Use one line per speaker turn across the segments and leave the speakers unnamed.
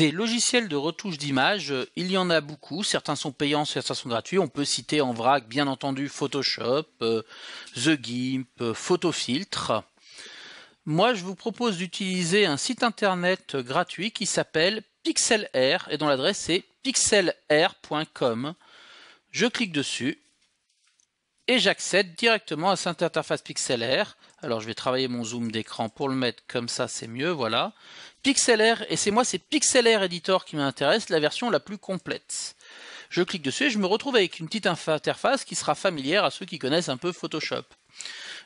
Des logiciels de retouche d'image, euh, il y en a beaucoup. Certains sont payants, certains sont gratuits. On peut citer en vrac, bien entendu, Photoshop, euh, The Gimp, euh, Photofiltre. Moi, je vous propose d'utiliser un site internet gratuit qui s'appelle PixelR et dont l'adresse est pixelr.com. Je clique dessus et j'accède directement à cette interface pixelaire. Alors je vais travailler mon zoom d'écran pour le mettre comme ça, c'est mieux, voilà. Pixelaire, et c'est moi, c'est Pixelaire Editor qui m'intéresse, la version la plus complète. Je clique dessus et je me retrouve avec une petite interface qui sera familière à ceux qui connaissent un peu Photoshop.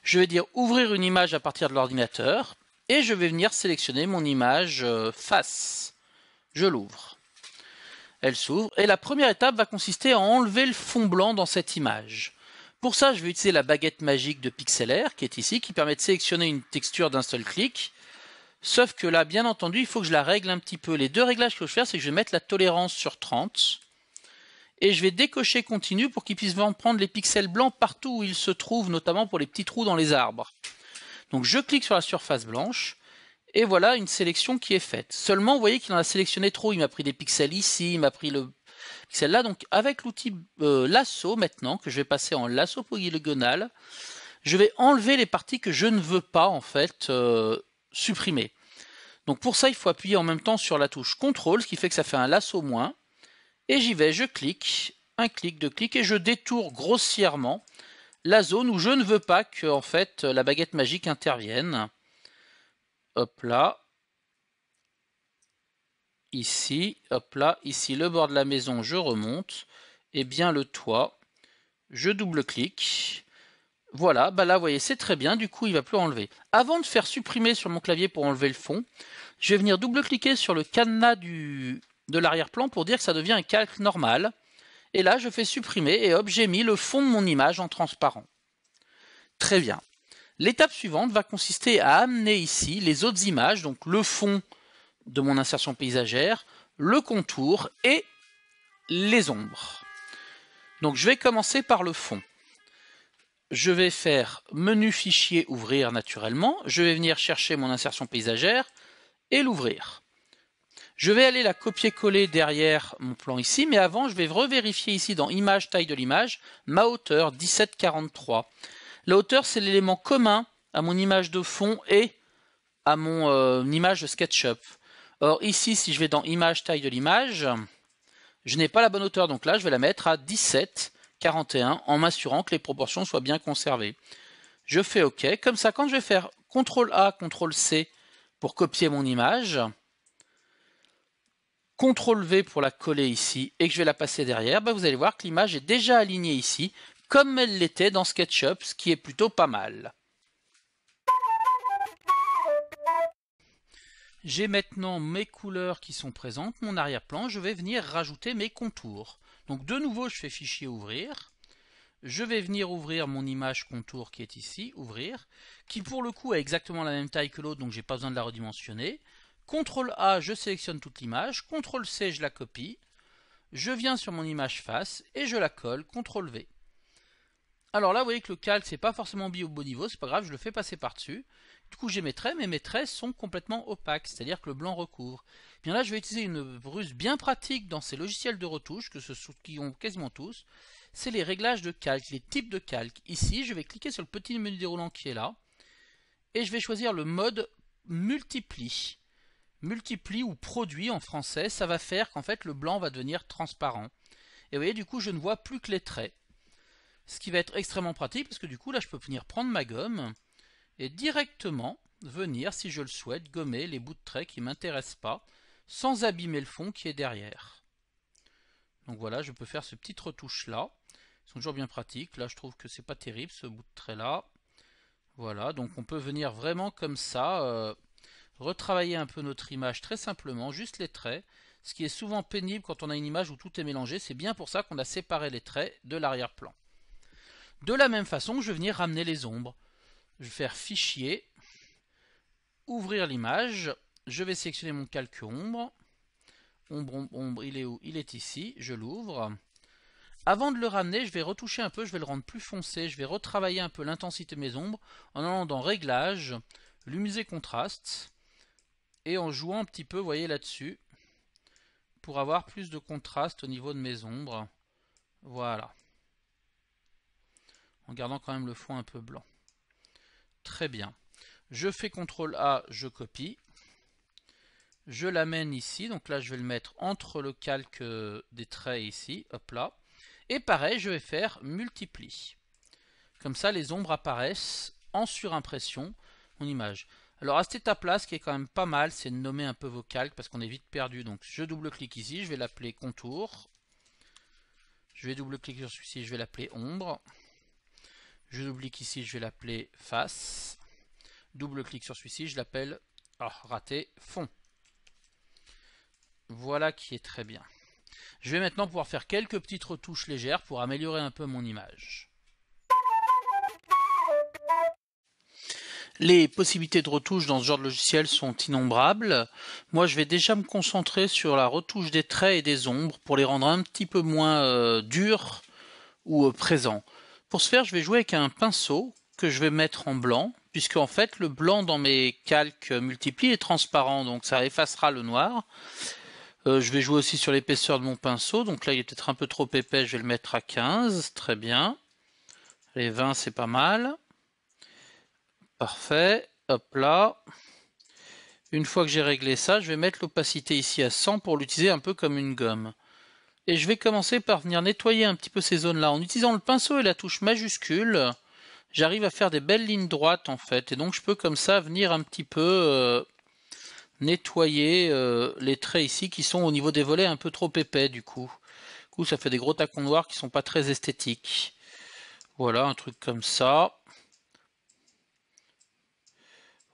Je vais dire ouvrir une image à partir de l'ordinateur, et je vais venir sélectionner mon image euh, face. Je l'ouvre. Elle s'ouvre, et la première étape va consister à enlever le fond blanc dans cette image. Pour ça, je vais utiliser la baguette magique de PixelR qui est ici, qui permet de sélectionner une texture d'un seul clic. Sauf que là, bien entendu, il faut que je la règle un petit peu. Les deux réglages que je vais faire, c'est que je vais mettre la tolérance sur 30. Et je vais décocher continu pour qu'il puisse prendre les pixels blancs partout où ils se trouvent, notamment pour les petits trous dans les arbres. Donc je clique sur la surface blanche. Et voilà une sélection qui est faite. Seulement, vous voyez qu'il en a sélectionné trop. Il m'a pris des pixels ici, il m'a pris le celle là Donc avec l'outil euh, lasso maintenant, que je vais passer en lasso polygonal, je vais enlever les parties que je ne veux pas en fait euh, supprimer. Donc pour ça, il faut appuyer en même temps sur la touche CTRL, ce qui fait que ça fait un lasso moins. Et j'y vais, je clique, un clic, deux clics, et je détourne grossièrement la zone où je ne veux pas que fait la baguette magique intervienne. Hop là, ici, hop là, ici le bord de la maison, je remonte, et eh bien le toit, je double-clique, voilà, bah là, vous voyez, c'est très bien, du coup, il va plus enlever. Avant de faire supprimer sur mon clavier pour enlever le fond, je vais venir double-cliquer sur le cadenas du, de l'arrière-plan pour dire que ça devient un calque normal. Et là, je fais supprimer et hop, j'ai mis le fond de mon image en transparent. Très bien. L'étape suivante va consister à amener ici les autres images, donc le fond de mon insertion paysagère, le contour et les ombres. Donc je vais commencer par le fond. Je vais faire menu fichier ouvrir naturellement, je vais venir chercher mon insertion paysagère et l'ouvrir. Je vais aller la copier-coller derrière mon plan ici, mais avant je vais revérifier ici dans image, taille de l'image, ma hauteur 1743. La hauteur c'est l'élément commun à mon image de fond et à mon euh, image de SketchUp. Or ici, si je vais dans image, taille de l'image, je n'ai pas la bonne hauteur, donc là je vais la mettre à 17,41 en m'assurant que les proportions soient bien conservées. Je fais OK, comme ça quand je vais faire CTRL A, CTRL C pour copier mon image, CTRL V pour la coller ici et que je vais la passer derrière, bah, vous allez voir que l'image est déjà alignée ici, comme elle l'était dans SketchUp, ce qui est plutôt pas mal. J'ai maintenant mes couleurs qui sont présentes, mon arrière-plan, je vais venir rajouter mes contours. Donc de nouveau, je fais fichier ouvrir. Je vais venir ouvrir mon image contour qui est ici, ouvrir, qui pour le coup a exactement la même taille que l'autre, donc j'ai pas besoin de la redimensionner. CTRL A, je sélectionne toute l'image, CTRL C, je la copie, je viens sur mon image face et je la colle, CTRL V. Alors là, vous voyez que le calque, c'est pas forcément bien au bon niveau, c'est pas grave, je le fais passer par-dessus. Du coup, j'ai mes traits, mais mes traits sont complètement opaques, c'est-à-dire que le blanc recouvre. Eh bien là, je vais utiliser une bruse bien pratique dans ces logiciels de retouche, que ce sont qui ont quasiment tous, c'est les réglages de calque, les types de calques. Ici, je vais cliquer sur le petit menu déroulant qui est là, et je vais choisir le mode multiplie. Multiplie ou produit en français, ça va faire qu'en fait le blanc va devenir transparent. Et vous voyez, du coup, je ne vois plus que les traits. Ce qui va être extrêmement pratique, parce que du coup, là, je peux venir prendre ma gomme, et directement venir, si je le souhaite, gommer les bouts de traits qui ne m'intéressent pas, sans abîmer le fond qui est derrière. Donc voilà, je peux faire ce petit retouche là. Ils sont toujours bien pratiques. Là, je trouve que c'est pas terrible ce bout de trait là. Voilà, donc on peut venir vraiment comme ça, euh, retravailler un peu notre image très simplement, juste les traits. Ce qui est souvent pénible quand on a une image où tout est mélangé, c'est bien pour ça qu'on a séparé les traits de l'arrière-plan. De la même façon, je vais venir ramener les ombres. Je vais faire Fichier, Ouvrir l'image. Je vais sélectionner mon calque ombre. Ombre, ombre, il est où Il est ici, je l'ouvre. Avant de le ramener, je vais retoucher un peu, je vais le rendre plus foncé, je vais retravailler un peu l'intensité de mes ombres en allant dans Réglages, Lumise et Contraste, et en jouant un petit peu, vous voyez là-dessus, pour avoir plus de contraste au niveau de mes ombres. Voilà. En gardant quand même le fond un peu blanc. Très bien. Je fais CTRL A, je copie. Je l'amène ici, donc là je vais le mettre entre le calque des traits ici, hop là. Et pareil, je vais faire multiplie. Comme ça, les ombres apparaissent en surimpression, en image. Alors à cet étape-là, ce qui est quand même pas mal, c'est de nommer un peu vos calques parce qu'on est vite perdu. Donc je double-clique ici, je vais l'appeler contour. Je vais double-cliquer sur celui-ci, je vais l'appeler ombre. Je double ici, je vais l'appeler face. Double clic sur celui-ci, je l'appelle, ah, raté, fond. Voilà qui est très bien. Je vais maintenant pouvoir faire quelques petites retouches légères pour améliorer un peu mon image. Les possibilités de retouche dans ce genre de logiciel sont innombrables. Moi, je vais déjà me concentrer sur la retouche des traits et des ombres pour les rendre un petit peu moins euh, durs ou euh, présents. Pour ce faire, je vais jouer avec un pinceau que je vais mettre en blanc, puisque en fait le blanc dans mes calques multiplie est transparent, donc ça effacera le noir. Euh, je vais jouer aussi sur l'épaisseur de mon pinceau, donc là il est peut-être un peu trop épais, je vais le mettre à 15, très bien. Les 20 c'est pas mal. Parfait, hop là. Une fois que j'ai réglé ça, je vais mettre l'opacité ici à 100 pour l'utiliser un peu comme une gomme. Et je vais commencer par venir nettoyer un petit peu ces zones-là. En utilisant le pinceau et la touche majuscule, j'arrive à faire des belles lignes droites en fait. Et donc je peux comme ça venir un petit peu euh, nettoyer euh, les traits ici qui sont au niveau des volets un peu trop épais du coup. Du coup ça fait des gros tacons noirs qui sont pas très esthétiques. Voilà, un truc comme ça.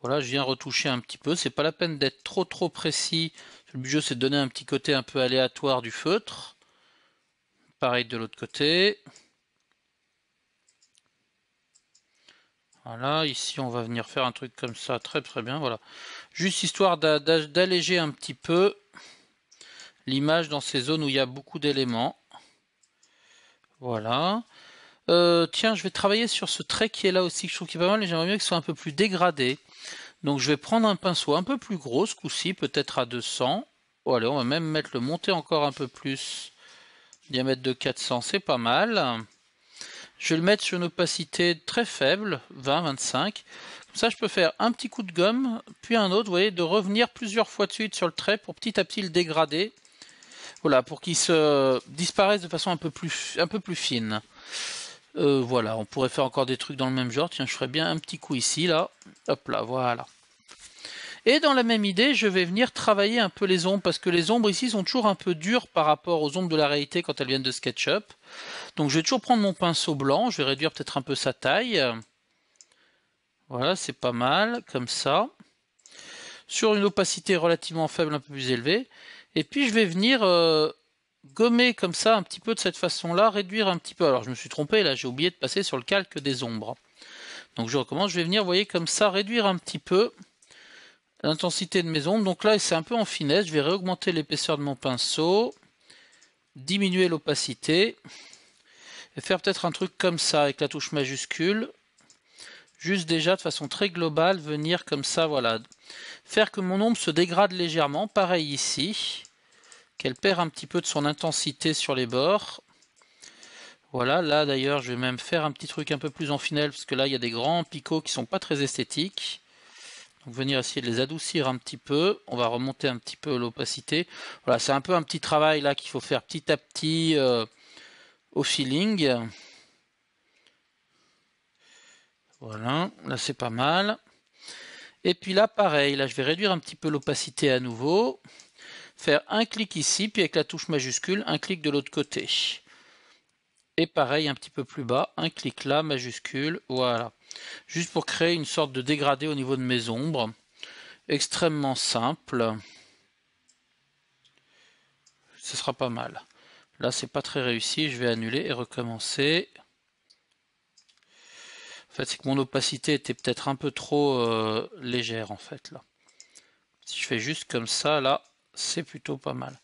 Voilà, je viens retoucher un petit peu. C'est pas la peine d'être trop trop précis. Le but c'est de donner un petit côté un peu aléatoire du feutre. Pareil de l'autre côté. Voilà, ici on va venir faire un truc comme ça, très très bien, voilà. Juste histoire d'alléger un petit peu l'image dans ces zones où il y a beaucoup d'éléments. Voilà. Euh, tiens, je vais travailler sur ce trait qui est là aussi, que je trouve qu'il est pas mal, et j'aimerais bien qu'il soit un peu plus dégradé. Donc je vais prendre un pinceau un peu plus gros ce coup-ci, peut-être à 200. allez, on va même mettre le monter encore un peu plus diamètre de 400, c'est pas mal. Je vais le mettre sur une opacité très faible, 20-25. Comme ça, je peux faire un petit coup de gomme, puis un autre, vous voyez, de revenir plusieurs fois de suite sur le trait pour petit à petit le dégrader. Voilà, pour qu'il se disparaisse de façon un peu plus, un peu plus fine. Euh, voilà, on pourrait faire encore des trucs dans le même genre. Tiens, je ferais bien un petit coup ici, là. Hop là, voilà. Et dans la même idée, je vais venir travailler un peu les ombres, parce que les ombres ici sont toujours un peu dures par rapport aux ombres de la réalité quand elles viennent de SketchUp. Donc je vais toujours prendre mon pinceau blanc, je vais réduire peut-être un peu sa taille. Voilà, c'est pas mal, comme ça. Sur une opacité relativement faible, un peu plus élevée. Et puis je vais venir euh, gommer comme ça, un petit peu de cette façon-là, réduire un petit peu. Alors je me suis trompé, là j'ai oublié de passer sur le calque des ombres. Donc je recommence, je vais venir, vous voyez, comme ça, réduire un petit peu l'intensité de mes ombres. Donc là, c'est un peu en finesse. Je vais réaugmenter l'épaisseur de mon pinceau, diminuer l'opacité, et faire peut-être un truc comme ça avec la touche majuscule. Juste déjà de façon très globale, venir comme ça, voilà. Faire que mon ombre se dégrade légèrement, pareil ici, qu'elle perd un petit peu de son intensité sur les bords. Voilà, là d'ailleurs, je vais même faire un petit truc un peu plus en finale, parce que là, il y a des grands picots qui sont pas très esthétiques venir essayer de les adoucir un petit peu. On va remonter un petit peu l'opacité. Voilà, c'est un peu un petit travail là qu'il faut faire petit à petit euh, au feeling. Voilà, là c'est pas mal. Et puis là, pareil, là je vais réduire un petit peu l'opacité à nouveau. Faire un clic ici, puis avec la touche majuscule, un clic de l'autre côté. Et pareil, un petit peu plus bas, un clic là, majuscule, voilà juste pour créer une sorte de dégradé au niveau de mes ombres extrêmement simple ce sera pas mal là c'est pas très réussi je vais annuler et recommencer en fait c'est que mon opacité était peut-être un peu trop euh, légère en fait là si je fais juste comme ça là c'est plutôt pas mal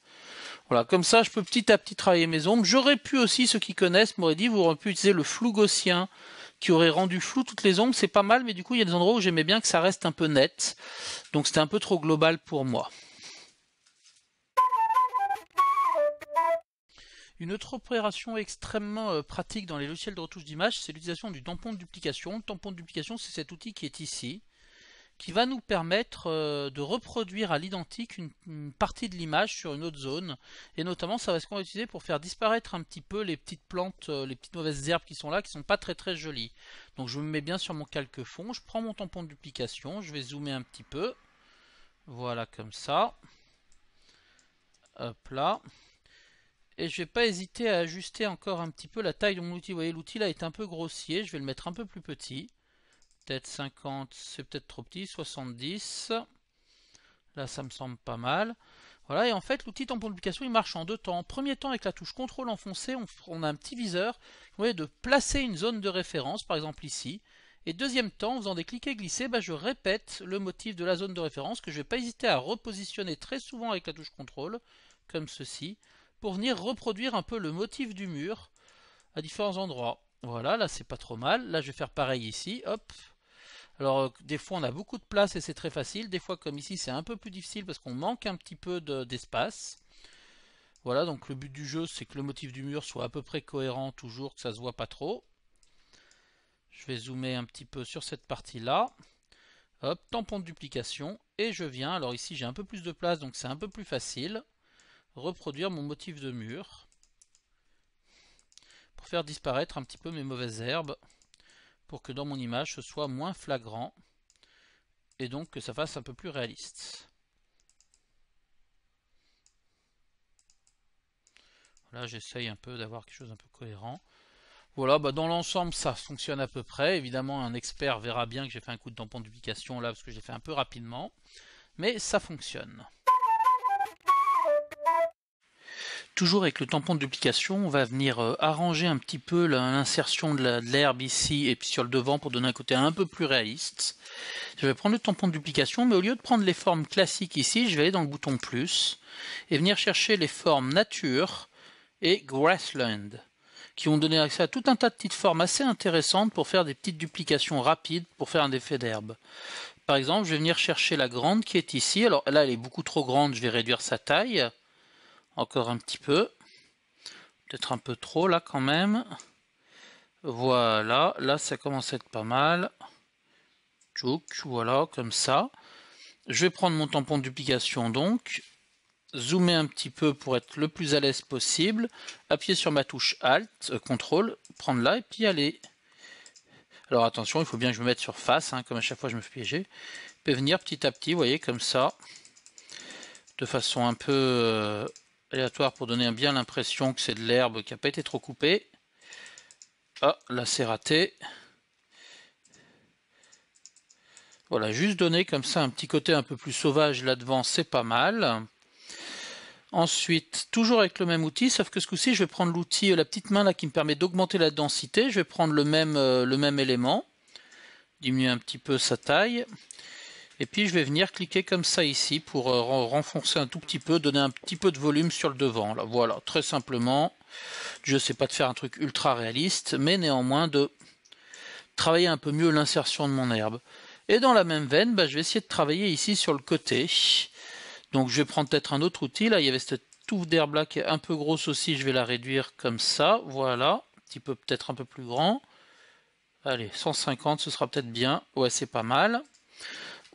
voilà, comme ça, je peux petit à petit travailler mes ombres. J'aurais pu aussi, ceux qui connaissent m'auraient dit, vous auriez pu utiliser le flou gaussien qui aurait rendu flou toutes les ombres, c'est pas mal, mais du coup il y a des endroits où j'aimais bien que ça reste un peu net, donc c'était un peu trop global pour moi. Une autre opération extrêmement euh, pratique dans les logiciels de retouche d'image, c'est l'utilisation du tampon de duplication. Le tampon de duplication, c'est cet outil qui est ici qui va nous permettre euh, de reproduire à l'identique une, partie de l'image sur une autre zone. Et notamment, ça va ce qu'on va utiliser pour faire disparaître un petit peu les petites plantes, euh, les petites mauvaises herbes qui sont là, qui sont pas très très jolies. Donc je me mets bien sur mon calque fond, je prends mon tampon de duplication, je vais zoomer un petit peu. Voilà, comme ça. Hop là. Et je vais pas hésiter à ajuster encore un petit peu la taille de mon outil. Vous voyez, l'outil là est un peu grossier, je vais le mettre un peu plus petit peut-être 50, c'est peut-être trop petit, 70. Là, ça me semble pas mal. Voilà, et en fait, l'outil tampon de publication, il marche en deux temps. En premier temps, avec la touche CTRL enfoncée, on, a un petit viseur vous voyez, de placer une zone de référence, par exemple ici. Et deuxième temps, en faisant des cliquets glissés, bah, je répète le motif de la zone de référence que je ne vais pas hésiter à repositionner très souvent avec la touche CTRL, comme ceci, pour venir reproduire un peu le motif du mur à différents endroits. Voilà, là c'est pas trop mal. Là je vais faire pareil ici, hop, alors euh, des fois on a beaucoup de place et c'est très facile, des fois comme ici c'est un peu plus difficile parce qu'on manque un petit peu d'espace. voilà, donc le but du jeu c'est que le motif du mur soit à peu près cohérent toujours, que ça se voit pas trop. Je vais zoomer un petit peu sur cette partie là. Hop, tampon de duplication, et je viens, alors ici j'ai un peu plus de place donc c'est un peu plus facile, reproduire mon motif de mur pour faire disparaître un petit peu mes mauvaises herbes pour que dans mon image ce soit moins flagrant et donc que ça fasse un peu plus réaliste. Là, j'essaye un peu d'avoir quelque chose un peu cohérent. Voilà, bah, dans l'ensemble, ça fonctionne à peu près. Évidemment, un expert verra bien que j'ai fait un coup de tampon de duplication là, parce que j'ai fait un peu rapidement. Mais ça fonctionne. Toujours avec le tampon de duplication, on va venir euh, arranger un petit peu l'insertion de l'herbe ici et puis sur le devant pour donner un côté un peu plus réaliste. Je vais prendre le tampon de duplication, mais au lieu de prendre les formes classiques ici, je vais aller dans le bouton plus et venir chercher les formes nature et grassland qui ont donné accès à tout un tas de petites formes assez intéressantes pour faire des petites duplications rapides pour faire un effet d'herbe. Par exemple, je vais venir chercher la grande qui est ici. Alors là, elle est beaucoup trop grande, je vais réduire sa taille. Encore un petit peu. Peut-être un peu trop là quand même. Voilà, là ça commence à être pas mal. voilà, comme ça. Je vais prendre mon tampon de duplication donc. Zoomer un petit peu pour être le plus à l'aise possible. Appuyer sur ma touche Alt, euh, Contrôle, prendre là et puis aller. Alors attention, il faut bien que je me mette sur face, hein, comme à chaque fois je me fais piéger. peux venir petit à petit, vous voyez, comme ça. De façon un peu... Euh, pour donner bien l'impression que c'est de l'herbe qui n'a pas été trop coupée. Ah, là c'est raté. Voilà, juste donner comme ça un petit côté un peu plus sauvage là-devant, c'est pas mal. Ensuite, toujours avec le même outil, sauf que ce coup-ci, je vais prendre l'outil, la petite main là qui me permet d'augmenter la densité. Je vais prendre le même, euh, le même élément, diminuer un petit peu sa taille. Et puis je vais venir cliquer comme ça ici pour euh, renfoncer un tout petit peu, donner un petit peu de volume sur le devant. voilà, très simplement. Je ne sais pas de faire un truc ultra réaliste, mais néanmoins de travailler un peu mieux l'insertion de mon herbe. Et dans la même veine, bah, je vais essayer de travailler ici sur le côté. Donc je vais prendre peut-être un autre outil. Là, il y avait cette touffe d'herbe là qui est un peu grosse aussi. Je vais la réduire comme ça. Voilà, un petit peu peut-être un peu plus grand. Allez, 150, ce sera peut-être bien. Ouais, c'est pas mal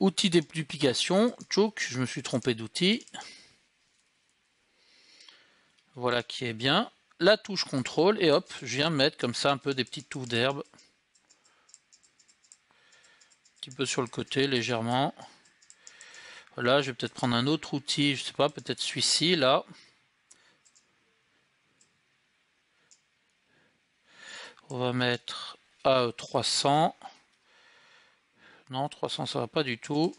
outil des duplication, Tchouk, je me suis trompé d'outil. Voilà qui est bien. La touche contrôle et hop, je viens mettre comme ça un peu des petites touffes d'herbe. Un petit peu sur le côté, légèrement. Voilà, je vais peut-être prendre un autre outil, je sais pas, peut-être celui-ci, là. On va mettre AE300. Non, 300 ça va pas du tout.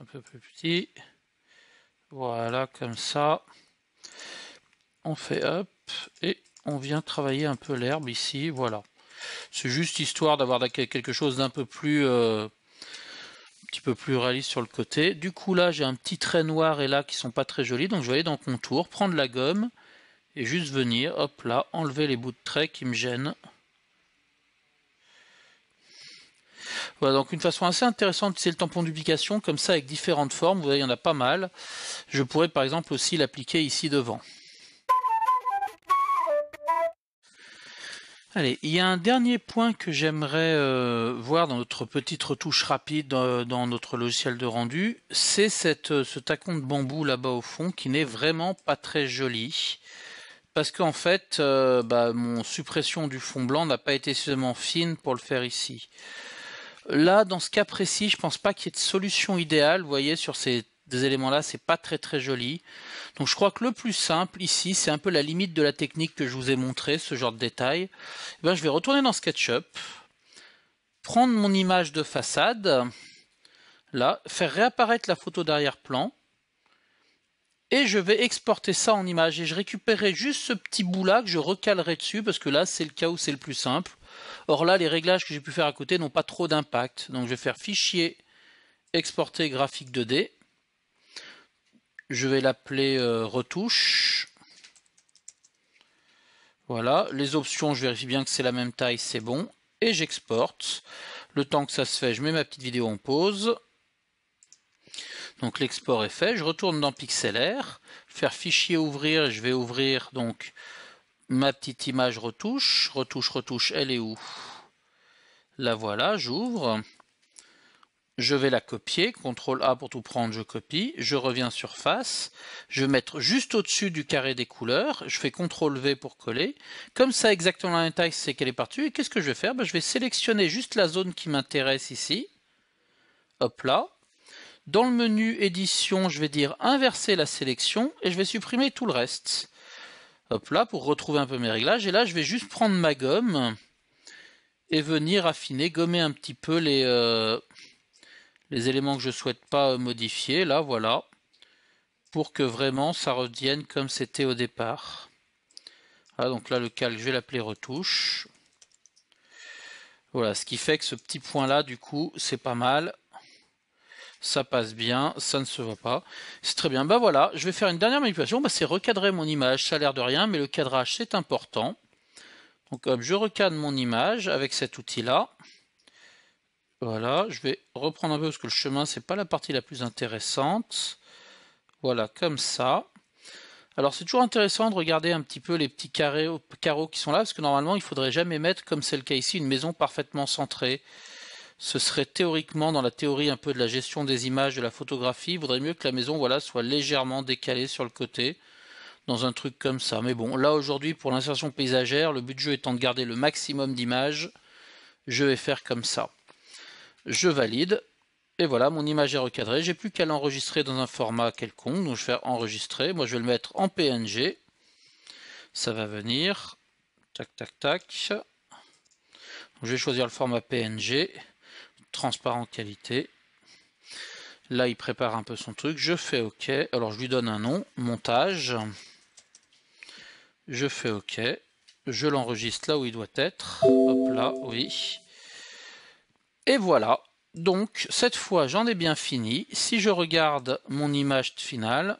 Un peu plus petit. Voilà, comme ça. On fait hop, et on vient travailler un peu l'herbe ici, voilà. C'est juste histoire d'avoir quelque chose d'un peu plus euh, petit peu plus réaliste sur le côté. Du coup là j'ai un petit trait noir et là qui sont pas très jolis, donc je vais aller dans contour, prendre la gomme et juste venir, hop là, enlever les bouts de trait qui me gênent. donc une façon assez intéressante, c'est le tampon duplication, comme ça avec différentes formes, vous voyez, il y en a pas mal. Je pourrais par exemple aussi l'appliquer ici devant. Allez, il y a un dernier point que j'aimerais euh, voir dans notre petite retouche rapide dans notre logiciel de rendu, c'est euh, ce tacon de bambou là-bas au fond qui n'est vraiment pas très joli. Parce qu'en fait, euh, bah, mon suppression du fond blanc n'a pas été suffisamment fine pour le faire ici. Là, dans ce cas précis, je pense pas qu'il y ait de solution idéale. Vous voyez, sur ces éléments-là, c'est pas très très joli. Donc je crois que le plus simple ici, c'est un peu la limite de la technique que je vous ai montré, ce genre de détail. Eh ben, je vais retourner dans SketchUp, prendre mon image de façade, là, faire réapparaître la photo d'arrière-plan, et je vais exporter ça en image. Et je récupérerai juste ce petit bout là que je recalerai dessus, parce que là, c'est le cas où c'est le plus simple. Or là, les réglages que j'ai pu faire à côté n'ont pas trop d'impact. Donc je vais faire fichier exporter graphique 2D. Je vais l'appeler euh, retouche. Voilà, les options, je vérifie bien que c'est la même taille, c'est bon. Et j'exporte. Le temps que ça se fait, je mets ma petite vidéo en pause. Donc l'export est fait. Je retourne dans Pixlr, faire fichier ouvrir, je vais ouvrir donc ma petite image retouche, retouche, retouche, elle est où La voilà, j'ouvre. Je vais la copier, CTRL A pour tout prendre, je copie, je reviens sur face, je vais mettre juste au-dessus du carré des couleurs, je fais CTRL V pour coller, comme ça exactement la même taille, c'est qu'elle est partie. et qu'est-ce que je vais faire ben, Je vais sélectionner juste la zone qui m'intéresse ici, hop là, dans le menu édition, je vais dire inverser la sélection, et je vais supprimer tout le reste. Hop là, pour retrouver un peu mes réglages. Et là, je vais juste prendre ma gomme et venir affiner, gommer un petit peu les, euh, les éléments que je ne souhaite pas euh, modifier. Là, voilà. Pour que vraiment ça revienne comme c'était au départ. donc là, le calque, je vais l'appeler retouche. Voilà, ce qui fait que ce petit point là, du coup, c'est pas mal ça passe bien, ça ne se voit pas. C'est très bien. Bah voilà, je vais faire une dernière manipulation. Bah, c'est recadrer mon image, ça a l'air de rien, mais le cadrage c'est important. Donc comme je recadre mon image avec cet outil-là. Voilà, je vais reprendre un peu parce que le chemin, c'est pas la partie la plus intéressante. Voilà, comme ça. Alors c'est toujours intéressant de regarder un petit peu les petits carreaux qui sont là, parce que normalement il faudrait jamais mettre, comme c'est le cas ici, une maison parfaitement centrée ce serait théoriquement dans la théorie un peu de la gestion des images, de la photographie, il vaudrait mieux que la maison voilà, soit légèrement décalée sur le côté, dans un truc comme ça. Mais bon, là aujourd'hui pour l'insertion paysagère, le but du jeu étant de garder le maximum d'images, je vais faire comme ça. Je valide, et voilà, mon image est recadrée, j'ai plus qu'à l'enregistrer dans un format quelconque, donc je vais faire enregistrer, moi je vais le mettre en PNG, ça va venir, tac tac tac, je vais choisir le format PNG, transparent qualité. Là, il prépare un peu son truc. Je fais OK. Alors, je lui donne un nom, montage. Je fais OK. Je l'enregistre là où il doit être. Hop là, oui. Et voilà. Donc, cette fois, j'en ai bien fini. Si je regarde mon image finale,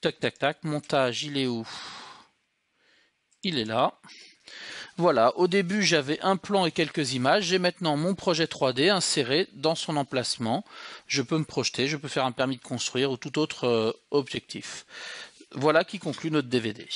tac, tac, tac, montage, il est où Il est là. Voilà, au début j'avais un plan et quelques images, j'ai maintenant mon projet 3D inséré dans son emplacement. Je peux me projeter, je peux faire un permis de construire ou tout autre euh, objectif. Voilà qui conclut notre DVD.